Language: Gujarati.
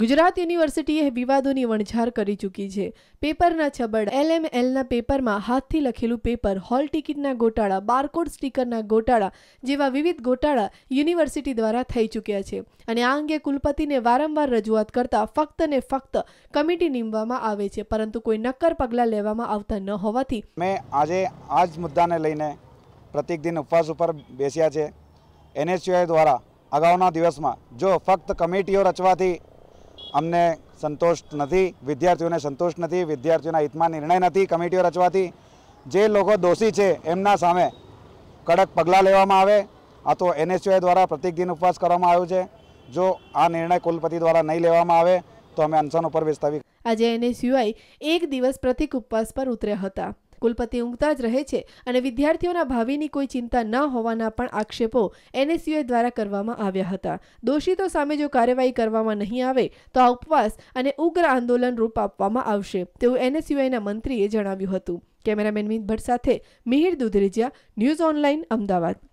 ગુજરાત યુનિવર્સિટીએ વિવાદોની વણઝાર કરી ચૂકી છે પેપરના છબડ એલએમએલના પેપરમાં હાથથી લખેલું પેપર હોલ ટિકિટના ગોટાળા બારકોડ સ્ટીકરના ગોટાળા જેવા વિવિધ ગોટાળા યુનિવર્સિટી દ્વારા થઈ ચૂક્યા છે અને આ અંગે કુલપતિને વારંવાર રજૂઆત કરતા ફક્ત ને ફક્ત કમિટી નીમવામાં આવે છે પરંતુ કોઈ નક્કર પગલાં લેવામાં આવતા ન હોવાથી મેં આજે આ જ મુદ્દાને લઈને પ્રત્યેક દિન ઉપવાસ ઉપર બેસ્યા છે એનએચયુઆઈ દ્વારા અગાઉના દિવસમાં જો ફક્ત કમિટીઓ રચવાથી અમને સંતોષ નથી વિદ્યાર્થીઓને સંતોષ નથી વિદ્યાર્થીઓના હિતમાં નિર્ણય નથી કમિટીઓ રચવાથી જે લોકો દોષી છે એમના સામે કડક પગલાં લેવામાં આવે આ તો એનએસયુઆઈ દ્વારા પ્રતિક દિન ઉપવાસ કરવામાં આવ્યો છે જો આ નિર્ણય કુલપતિ દ્વારા નહીં લેવામાં આવે તો અમે અનશન ઉપર વિસ્તાવી આજે એનએસયુઆઈ એક દિવસ પ્રતિક ઉપવાસ પર ઉતર્યા હતા કુલપતિ ઊંઘતા જ રહે છે અને વિદ્યાર્થીઓના ભાવિની કોઈ ચિંતા ન હોવાના પણ આક્ષેપો એનએસયુએ દ્વારા કરવામાં આવ્યા હતા દોષિતો સામે જો કાર્યવાહી કરવામાં નહીં આવે તો આ ઉપવાસ અને ઉગ્ર આંદોલન રૂપ આપવામાં આવશે તેવું એનએસયુઆઈના મંત્રીએ જણાવ્યું હતું કેમેરામેન મિત ભટ્ટ સાથે મિહિર દુધરેજિયા ન્યૂઝ ઓનલાઈન અમદાવાદ